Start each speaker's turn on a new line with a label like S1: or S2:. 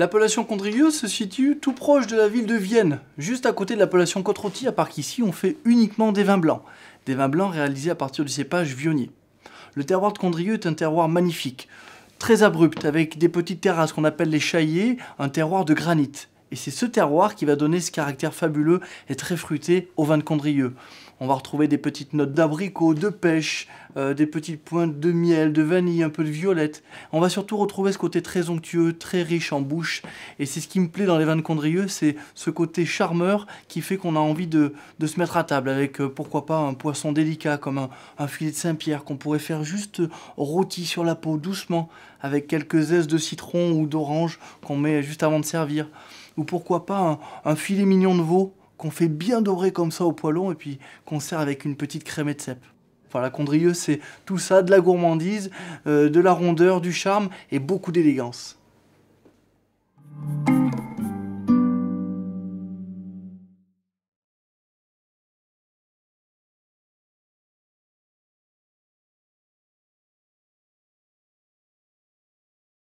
S1: L'appellation Condrieu se situe tout proche de la ville de Vienne, juste à côté de l'appellation Côte-Rôtie, à part qu'ici on fait uniquement des vins blancs, des vins blancs réalisés à partir du cépage vionnier. Le terroir de Condrieu est un terroir magnifique, très abrupt, avec des petites terrasses qu'on appelle les chaillées, un terroir de granit. Et c'est ce terroir qui va donner ce caractère fabuleux et très fruité au vin de Condrieu. On va retrouver des petites notes d'abricot, de pêche, euh, des petites pointes de miel, de vanille, un peu de violette. On va surtout retrouver ce côté très onctueux, très riche en bouche. Et c'est ce qui me plaît dans les vins de Condrieu, c'est ce côté charmeur qui fait qu'on a envie de, se mettre à table avec, euh, pourquoi pas, un poisson délicat comme un, un filet de Saint-Pierre qu'on pourrait faire juste rôti sur la peau doucement avec quelques zestes de citron ou d'orange qu'on met juste avant de servir ou pourquoi pas un, filet mignon de veau qu'on fait bien doré comme ça au poêlon et puis qu'on sert avec une petite crème de cèpe. Enfin, la condrieuse, c'est tout ça, de la gourmandise, euh, de la rondeur, du charme et beaucoup d'élégance.